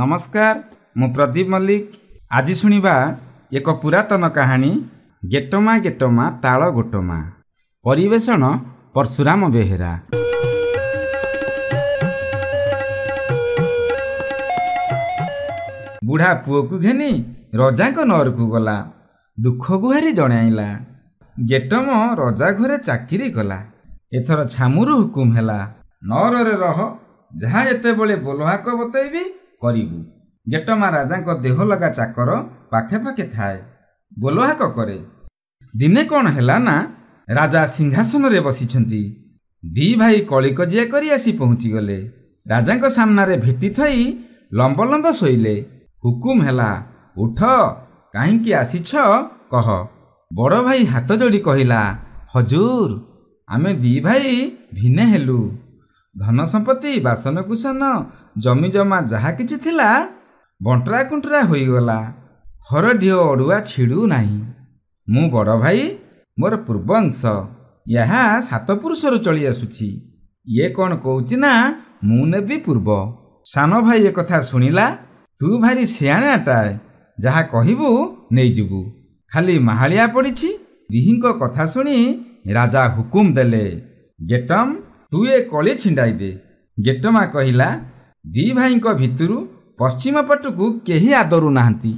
ନମସ୍କାର ମୁଁ ପ୍ରଦୀପ ମଲ୍ଲିକ ଆଜି ଶୁଣିବା ଏକ ପୁରାତନ କାହାଣୀ ଗେଟମା ଗେଟମା ତାଳ ଗୋଟମା ପରିବେଷଣ ପର୍ଶୁରାମ ବେହେରା ବୁଢ଼ା ପୁଅକୁ ଘେନି ରଜାଙ୍କ ନରକୁ ଗଲା ଦୁଃଖ ଗୁହାରି ଜଣାଇଲା ଗେଟମ ରଜା ଘରେ ଚାକିରି କଲା ଏଥର ଛାମୁରୁ ହୁକୁମ ହେଲା ନରରେ ରହ ଯାହା ଯେତେବେଳେ ବୋଲହାକ ବତେଇବି କରିବୁ ଜେଟମା ରାଜାଙ୍କ ଦେହ ଲଗା ଚାକର ପାଖେ ପାଖେ ଥାଏ ଗୋଲହାକ କରେ ଦିନେ କ'ଣ ହେଲା ନା ରାଜା ସିଂହାସନରେ ବସିଛନ୍ତି ଦୁଇ ଭାଇ କଳିକଜିଆ କରି ଆସି ପହଞ୍ଚିଗଲେ ରାଜାଙ୍କ ସାମ୍ନାରେ ଭେଟି ଥାଇ ଲମ୍ବ ଲମ୍ବ ଶୋଇଲେ ହୁକୁମ ହେଲା ଉଠ କାହିଁକି ଆସିଛ କହ ବଡ଼ ଭାଇ ହାତ ଯୋଡ଼ି କହିଲା ହଜୁର ଆମେ ଦୁଇ ଭାଇ ଭିନ୍ନେ ହେଲୁ ଧନ ସମ୍ପତ୍ତି ବାସନକୁସନ ଜମିଜମା ଯାହା କିଛି ଥିଲା ବଣ୍ଟରା କୁଣ୍ଟରା ହୋଇଗଲା ଢିଅ ଅଡ଼ୁଆ ଛିଡ଼ୁ ନାହିଁ ମୁଁ ବଡ଼ ଭାଇ ମୋର ପୂର୍ବ ଅଂଶ ଏହା ସାତ ପୁରୁଷରୁ ଚଳି ଆସୁଛି ଇଏ କ'ଣ କହୁଛି ନା ମୁଁ ନେବି ପୂର୍ବ ସାନ ଭାଇ ଏ କଥା ଶୁଣିଲା ତୁ ଭାରି ସିଆଣାଟାଏ ଯାହା କହିବୁ ନେଇଯିବୁ ଖାଲି ମାହାଳିଆ ପଡ଼ିଛି ଦିହିଙ୍କ କଥା ଶୁଣି ରାଜା ହୁକୁମ ଦେଲେ ଗେଟମ୍ ତୁ ଏ କଳି ଛିଣ୍ଡାଇ ଦେ ଜେଟମା କହିଲା ଦି ଭାଇଙ୍କ ଭିତରୁ ପଶ୍ଚିମ ପଟକୁ କେହି ଆଦରୁ ନାହାନ୍ତି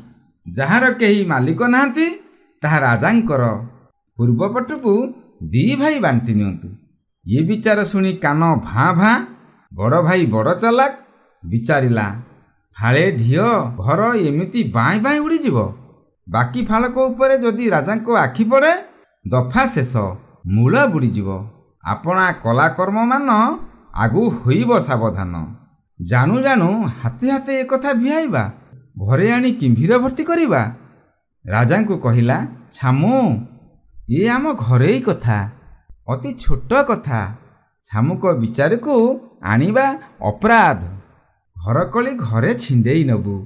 ଯାହାର କେହି ମାଲିକ ନାହାନ୍ତି ତାହା ରାଜାଙ୍କର ପୂର୍ବ ପଟକୁ ଦି ଭାଇ ବାଣ୍ଟି ନିଅନ୍ତୁ ଏ ବିଚାର ଶୁଣି କାନ ଭାଁ ଭାଁ ବଡ଼ ଭାଇ ବଡ଼ ଚାଲାକ ବିଚାରିଲା ଫାଳେ ଢିଅ ଘର ଏମିତି ବାଏଁ ବାଏଁ ଉଡ଼ିଯିବ ବାକି ଫାଳକ ଉପରେ ଯଦି ରାଜାଙ୍କ ଆଖି ପଡ଼େ ଦଫା ଶେଷ ମୂଳ ବୁଡ଼ିଯିବ ଆପଣା କଲାକର୍ମମାନ ଆଗୁ ହୋଇବ ସାବଧାନ ଜାଣୁ ଜାଣୁ ହାତେ ହାତେ ଏକଥା ଭିଆଇବା ଘରେ ଆଣି କିମ୍ଭୀର ଭର୍ତ୍ତି କରିବା ରାଜାଙ୍କୁ କହିଲା ଛାମୁ ଇଏ ଆମ ଘରେଇ କଥା ଅତି ଛୋଟ କଥା ଛାମୁଙ୍କ ବିଚାରକୁ ଆଣିବା ଅପରାଧ ଘରକଳି ଘରେ ଛିଣ୍ଡେଇ ନେବୁ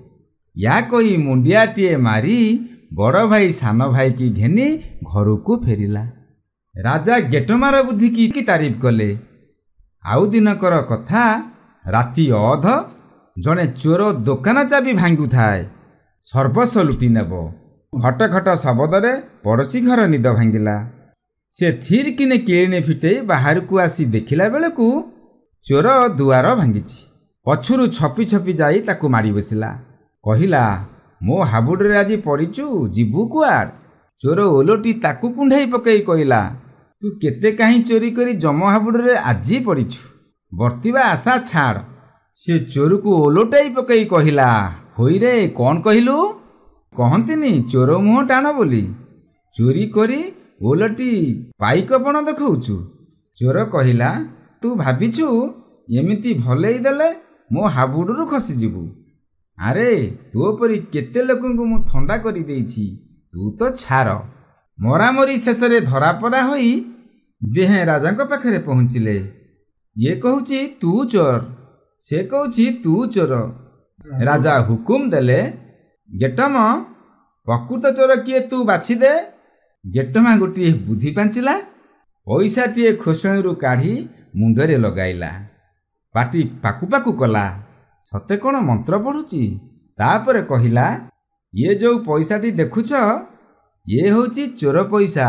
ୟା କହି ମୁଣ୍ଡିଆଟିଏ ମାରି ବଡ଼ ଭାଇ ସାନ ଭାଇକି ଘେନି ଘରକୁ ଫେରିଲା ରାଜା ଗେଟମାର ବୁଦ୍ଧିକି କି ତାରିଫ କଲେ ଆଉ ଦିନକର କଥା ରାତି ଅଧ ଜଣେ ଚୋର ଦୋକାନ ଚାବି ଭାଙ୍ଗୁଥାଏ ସର୍ବସ୍ୱ ଲୁଟି ନେବ ଘଟ ଘଟ ଶବଦରେ ପଡ଼ୋଶୀ ଘର ନିଦ ଭାଙ୍ଗିଲା ସେ ଥିର କିନେ କିଳିଣୀ ଫିଟେଇ ବାହାରକୁ ଆସି ଦେଖିଲା ବେଳକୁ ଚୋର ଦୁଆର ଭାଙ୍ଗିଛି ପଛରୁ ଛପି ଛପି ଯାଇ ତାକୁ ମାଡ଼ି ବସିଲା କହିଲା ମୋ ହାବୁଡ଼ରେ ଆଜି ପଡ଼ିଛୁ ଯିବୁ କୁଆଡ଼େ ଚୋର ଓଲଟି ତାକୁ କୁଣ୍ଢେଇ ପକାଇ କହିଲା ତୁ କେତେ କାହିଁ ଚୋରି କରି ଜମହାବୁଡ଼ରେ ଆଜି ପଡ଼ିଛୁ ବର୍ତ୍ତିବା ଆଶା ଛାଡ଼ ସେ ଚୋରକୁ ଓଲଟାଇ ପକାଇ କହିଲା ହୋଇରେ କ'ଣ କହିଲୁ କହନ୍ତିନି ଚୋର ମୁହଁ ଟାଣ ବୋଲି ଚୋରି କରି ଓଲଟି ପାଇକପଣ ଦେଖାଉଛୁ ଚୋର କହିଲା ତୁ ଭାବିଛୁ ଏମିତି ଭଲେଇ ଦେଲେ ମୋ ହାବୁଡ଼ରୁ ଖସିଯିବୁ ଆରେ ତୋ ପରି କେତେ ଲୋକଙ୍କୁ ମୁଁ ଥଣ୍ଡା କରିଦେଇଛି ତୁ ତ ଛାର ମରାମରି ଶେଷରେ ଧରାପରା ହୋଇ ଦେହେ ରାଜାଙ୍କ ପାଖରେ ପହଞ୍ଚିଲେ ଇଏ କହୁଛି ତୁ ଚୋର ସେ କହୁଛି ତୁ ଚୋର ରାଜା ହୁକୁମ ଦେଲେ ଗେଟମ ପ୍ରକୃତ ଚୋର କିଏ ତୁ ବାଛିଦେ ଗେଟମା ଗୋଟିଏ ବୁଦ୍ଧି ପାଞ୍ଚିଲା ପଇସାଟିଏ ଖୋସଣୀରୁ କାଢ଼ି ମୁଣ୍ଡରେ ଲଗାଇଲା ପାଟି ପାକୁ ପାକୁ କଲା ସତେ କ'ଣ ମନ୍ତ୍ର ପଢ଼ୁଛି ତାପରେ କହିଲା ଇଏ ଯେଉଁ ପଇସାଟି ଦେଖୁଛ ଇଏ ହେଉଛି ଚୋର ପଇସା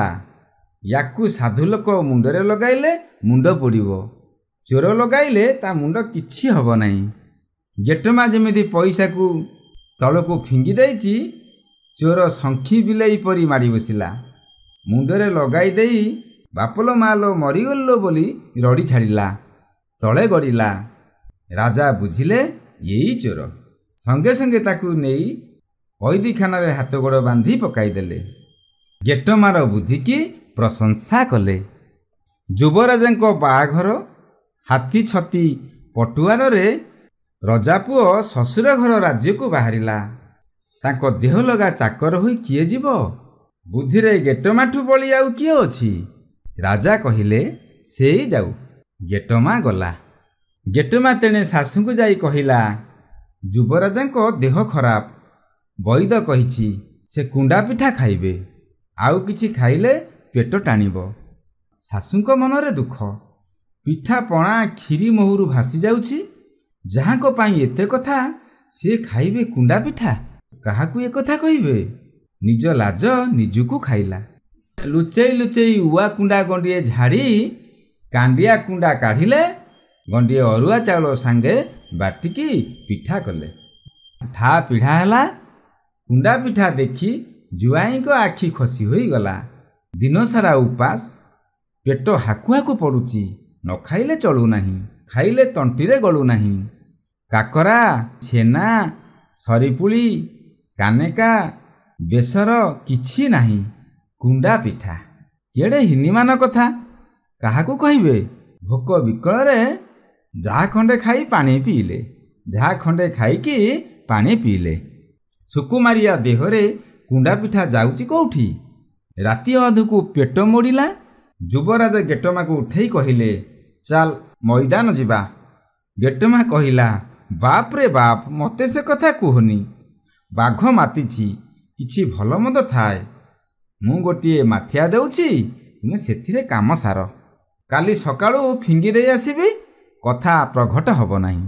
ୟାକୁ ସାଧୁ ଲୋକ ମୁଣ୍ଡରେ ଲଗାଇଲେ ମୁଣ୍ଡ ପୋଡ଼ିବ ଚୋର ଲଗାଇଲେ ତା ମୁଣ୍ଡ କିଛି ହେବ ନାହିଁ ଗେଟମା ଯେମିତି ପଇସାକୁ ତଳକୁ ଫିଙ୍ଗି ଦେଇଛି ଚୋର ଶଙ୍ଖି ବିଲେଇ ପରି ମାରି ବସିଲା ମୁଣ୍ଡରେ ଲଗାଇ ଦେଇ ବାପଲ ମାଲ ମରିଗଲ ବୋଲି ରଡ଼ି ଛାଡ଼ିଲା ତଳେ ଗଡ଼ିଲା ରାଜା ବୁଝିଲେ ଏଇ ଚୋର ସଙ୍ଗେ ସଙ୍ଗେ ତାକୁ ନେଇ କଇଦୀଖାନାରେ ହାତ ଗୋଡ଼ ବାନ୍ଧି ପକାଇଦେଲେ ଗେଟମାର ବୁଦ୍ଧିକି ପ୍ରଶଂସା କଲେ ଯୁବରାଜାଙ୍କ ବାହାଘର ହାତୀ ଛତି ପଟୁଆରରେ ରଜାପୁଅ ଶ୍ୱଶୁର ଘର ରାଜ୍ୟକୁ ବାହାରିଲା ତାଙ୍କ ଦେହ ଲଗା ଚାକର ହୋଇ କିଏ ଯିବ ବୁଦ୍ଧିରେ ଗେଟମାଠୁ ବଳି ଆଉ କିଏ ଅଛି ରାଜା କହିଲେ ସେଇ ଯାଉ ଗେଟମା ଗଲା ଗେଟମା ତେଣେ ଶାଶୁଙ୍କୁ ଯାଇ କହିଲା ଯୁବରାଜାଙ୍କ ଦେହ ଖରାପ ବୈଦ କହିଛି ସେ କୁଣ୍ଡା ପିଠା ଖାଇବେ ଆଉ କିଛି ଖାଇଲେ ପେଟ ଟାଣିବ ଶାଶୁଙ୍କ ମନରେ ଦୁଃଖ ପିଠା ପଣା କ୍ଷୀରି ମହୁରୁ ଭାସି ଯାଉଛି ଯାହାଙ୍କ ପାଇଁ ଏତେ କଥା ସେ ଖାଇବେ କୁଣ୍ଡା ପିଠା କାହାକୁ ଏକଥା କହିବେ ନିଜ ଲାଜ ନିଜକୁ ଖାଇଲା ଲୁଚେଇ ଲୁଚେଇ ଉଆ କୁଣ୍ଡା ଗଣ୍ଡିଏ ଝାଡ଼ି କାଣ୍ଡିଆ କୁଣ୍ଡା କାଢ଼ିଲେ ଗଣ୍ଡିଏ ଅରୁଆ ଚାଉଳ ସାଙ୍ଗେ ବାଟିକି ପିଠା କଲେ ଠା ପିଢ଼ା ହେଲା କୁଣ୍ଡାପିଠା ଦେଖି ଜୁଆଇଙ୍କ ଆଖି ଖସି ହୋଇଗଲା ଦିନସାରା ଉପାସ ପେଟ ହାକୁ ହାକୁ ପଡ଼ୁଛି ନ ଖାଇଲେ ଚଳୁନାହିଁ ଖାଇଲେ ତଣ୍ଟିରେ ଗଳୁନାହିଁ କାକରା ଛେନା ସରିପୁଳି କାନେକା ବେସର କିଛି ନାହିଁ କୁଣ୍ଡା ପିଠା କେଡ଼େ ହିନିମାନ କଥା କାହାକୁ କହିବେ ଭୋକ ବିକଳରେ ଯାହା ଖଣ୍ଡେ ଖାଇ ପାଣି ପିଇଲେ ଯାହା ଖଣ୍ଡେ ଖାଇକି ପାଣି ପିଇଲେ ସୁକୁମାରିଆ ଦେହରେ କୁଣ୍ଡାପିଠା ଯାଉଛି କେଉଁଠି ରାତି ଅଧକୁ ପେଟ ମୋଡ଼ିଲା ଯୁବରାଜ ଗେଟମାକୁ ଉଠେଇ କହିଲେ ଚାଲ ମଇଦାନ ଯିବା ଗେଟମା କହିଲା ବାପରେ ବାପ ମୋତେ ସେ କଥା କୁହନି ବାଘ ମାତିଛି କିଛି ଭଲମନ୍ଦ ଥାଏ ମୁଁ ଗୋଟିଏ ମାଠିଆ ଦେଉଛି ତୁମେ ସେଥିରେ କାମ ସାର କାଲି ସକାଳୁ ଫିଙ୍ଗି ଦେଇ ଆସିବି କଥା ପ୍ରଘଟ ହେବ ନାହିଁ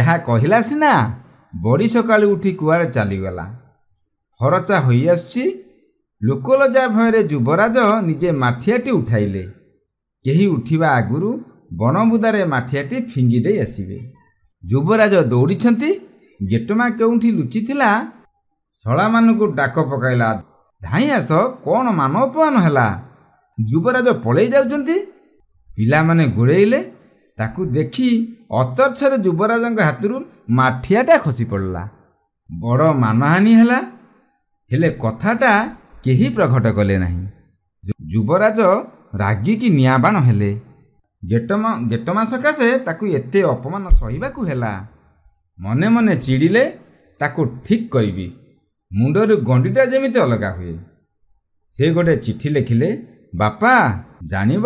ଏହା କହିଲା ସିନା ବଡ଼ି ସକାଳୁ ଉଠି କୁଆରେ ଚାଲିଗଲା ହରଚା ହୋଇଆସୁଛି ଲୋକଲଜା ଭୟରେ ଯୁବରାଜ ନିଜେ ମାଠିଆଟି ଉଠାଇଲେ କେହି ଉଠିବା ଆଗରୁ ବଣବୁଦାରେ ମାଠିଆଟି ଫିଙ୍ଗି ଦେଇ ଆସିବେ ଯୁବରାଜ ଦୌଡ଼ିଛନ୍ତି ଗେଟମା କେଉଁଠି ଲୁଚିଥିଲା ଶଳାମାନଙ୍କୁ ଡାକ ପକାଇଲା ଧାଇଁ ଆସ କ'ଣ ମାନ ଅପମାନ ହେଲା ଯୁବରାଜ ପଳେଇ ଯାଉଛନ୍ତି ପିଲାମାନେ ଗୋଡ଼େଇଲେ ତାକୁ ଦେଖି ଅତର୍ଛରେ ଯୁବରାଜଙ୍କ ହାତରୁ ମାଠିଆଟା ଖସି ପଡ଼ିଲା ବଡ଼ ମାନହାନି ହେଲା ହେଲେ କଥାଟା କେହି ପ୍ରଘଟ କଲେ ନାହିଁ ଯୁବରାଜ ରାଗିକି ନିଆଁବାଣ ହେଲେ ଗେଟମ ଗେଟମା ସକାଶେ ତାକୁ ଏତେ ଅପମାନ ସହିବାକୁ ହେଲା ମନେ ମନେ ଚିଡ଼ିଲେ ତାକୁ ଠିକ୍ କରିବି ମୁଣ୍ଡରୁ ଗଣ୍ଡିଟା ଯେମିତି ଅଲଗା ହୁଏ ସେ ଗୋଟେ ଚିଠି ଲେଖିଲେ ବାପା ଜାଣିବ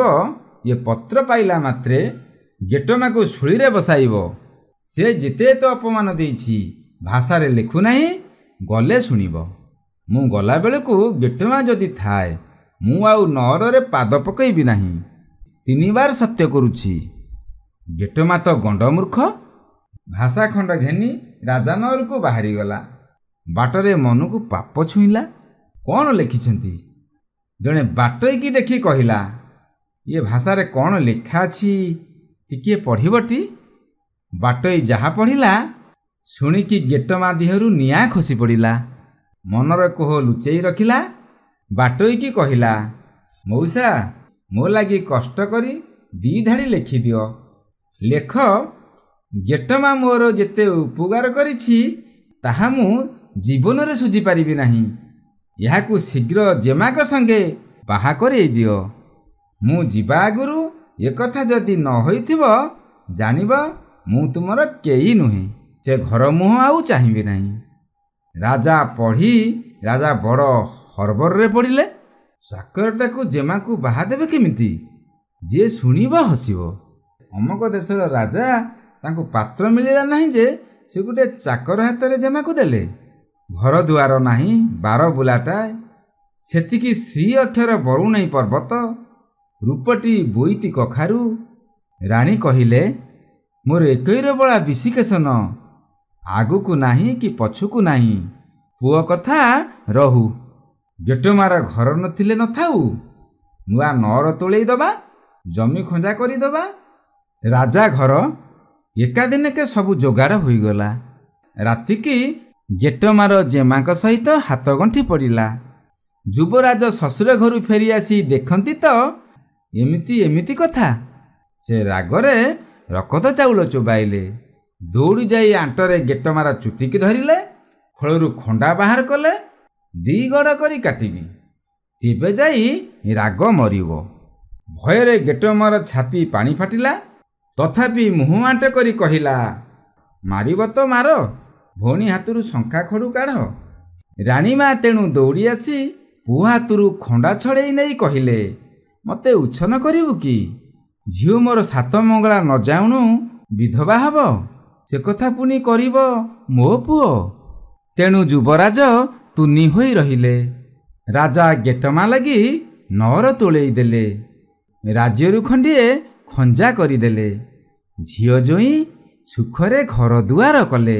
ଇଏ ପତ୍ର ପାଇଲା ମାତ୍ରେ ଗେଟମାକୁ ଶୁଳିରେ ବସାଇବ ସେ ଯେତେ ତ ଅପମାନ ଦେଇଛି ଭାଷାରେ ଲେଖୁନାହିଁ ଗଲେ ଶୁଣିବ ମୁଁ ଗଲାବେଳକୁ ଗେଟମା ଯଦି ଥାଏ ମୁଁ ଆଉ ନହରରେ ପାଦ ପକାଇବି ନାହିଁ ତିନିବାର ସତ୍ୟ କରୁଛି ଗେଟମା ତ ଗଣ୍ଡମୂର୍ଖ ଭାଷା ଖଣ୍ଡ ଘେନି ରାଜା ନହରକୁ ବାହାରିଗଲା ବାଟରେ ମନକୁ ପାପ ଛୁଇଁଲା କ'ଣ ଲେଖିଛନ୍ତି ଜଣେ ବାଟଇକି ଦେଖି କହିଲା ଇଏ ଭାଷାରେ କ'ଣ ଲେଖା ଅଛି ଟିକିଏ ପଢ଼ିବଟି ବାଟୋଇ ଯାହା ପଢ଼ିଲା ଶୁଣିକି ଗେଟମା ଦେହରୁ ନିଆଁ ଖସି ପଡ଼ିଲା ମନର କୋହ ଲୁଚେଇ ରଖିଲା ବାଟୋଇକି କହିଲା ମଉସା ମୋ ଲାଗି କଷ୍ଟ କରି ଦୁଇ ଧାଡ଼ି ଲେଖିଦିଅ ଲେଖ ଗେଟମା ମୋର ଯେତେ ଉପକାର କରିଛି ତାହା ମୁଁ ଜୀବନରେ ଶୁଝିପାରିବି ନାହିଁ ଏହାକୁ ଶୀଘ୍ର ଜେମାଙ୍କ ସଙ୍ଗେ ବାହା କରାଇ ଦିଅ ମୁଁ ଯିବା ଆଗରୁ ଏକଥା ଯଦି ନ ହୋଇଥିବ ଜାଣିବ ମୁଁ ତୁମର କେହି ନୁହେଁ ସେ ଘର ମୁହଁ ଆଉ ଚାହିଁବି ନାହିଁ ରାଜା ପଢ଼ି ରାଜା ବଡ଼ ହରବରରେ ପଡ଼ିଲେ ସାକରଟାକୁ ଜେମାକୁ ବାହା ଦେବେ କେମିତି ଯିଏ ଶୁଣିବ ହସିବ ଅମକ ଦେଶର ରାଜା ତାଙ୍କୁ ପାତ୍ର ମିଳିଲା ନାହିଁ ଯେ ସେ ଗୋଟିଏ ଚାକର ହାତରେ ଜେମାକୁ ଦେଲେ ଘରଦୁଆର ନାହିଁ ବାର ବୁଲାଟାଏ ସେତିକି ଶ୍ରୀ ଅକ୍ଷର ବରୁଣେଇ ପର୍ବତ ରୂପଟି ବୋଇତି କଖାରୁ ରାଣୀ କହିଲେ ମୋର ଏକୈର ବଳା ବିଶିକେଶନ ଆଗକୁ ନାହିଁ କି ପଛକୁ ନାହିଁ ପୁଅ କଥା ରହୁ ଗେଟମାର ଘର ନଥିଲେ ନଥାଉ ନୂଆ ନଅର ତୋଳେଇ ଦେବା ଜମି ଖଞ୍ଜା କରିଦେବା ରାଜା ଘର ଏକାଦିନକେ ସବୁ ଯୋଗାଡ଼ ହୋଇଗଲା ରାତିକି ଗେଟମାର ଜେମାଙ୍କ ସହିତ ହାତ ଗଣ୍ଠି ପଡ଼ିଲା ଯୁବରାଜ ଶ୍ୱଶୁର ଘରୁ ଫେରିଆସି ଦେଖନ୍ତି ତ ଏମିତି ଏମିତି କଥା ସେ ରାଗରେ ରକତ ଚାଉଳ ଚୋବାଇଲେ ଦୌଡ଼ି ଯାଇ ଆଣ୍ଟରେ ଗେଟମାର ଚୁଟିକି ଧରିଲେ ଖୋଳରୁ ଖଣ୍ଡା ବାହାର କଲେ ଦିଗଡ଼ କରି କାଟିବି ତେବେ ଯାଇ ରାଗ ମରିବ ଭୟରେ ଗେଟମାର ଛାତି ପାଣି ଫାଟିଲା ତଥାପି ମୁହଁ ଆଣ୍ଟ କରି କହିଲା ମାରିବ ତ ମାର ଭଉଣୀ ହାତରୁ ଶଙ୍ଖା ଖଡ଼ୁ କାଢ଼ ରାଣୀମା ତେଣୁ ଦୌଡ଼ି ଆସି ପୁଅ ହାତରୁ ଖଣ୍ଡା ଛଡ଼େଇ ନେଇ କହିଲେ ମୋତେ ଉଚ୍ଛନ କରିବୁ କି ଝିଅ ମୋର ସାତ ମଙ୍ଗଳା ନ ଯାଉଣୁ ବିଧବା ହେବ ସେ କଥା ପୁଣି କରିବ ମୋ ପୁଅ ତେଣୁ ଯୁବରାଜ ତୁନି ହୋଇ ରହିଲେ ରାଜା ଗେଟମା ଲାଗି ନଅର ତୋଳେଇ ଦେଲେ ରାଜ୍ୟରୁ ଖଣ୍ଡିଏ ଖଞ୍ଜା କରିଦେଲେ ଝିଅ ଜ୍ୱଇଁ ସୁଖରେ ଘର ଦୁଆର କଲେ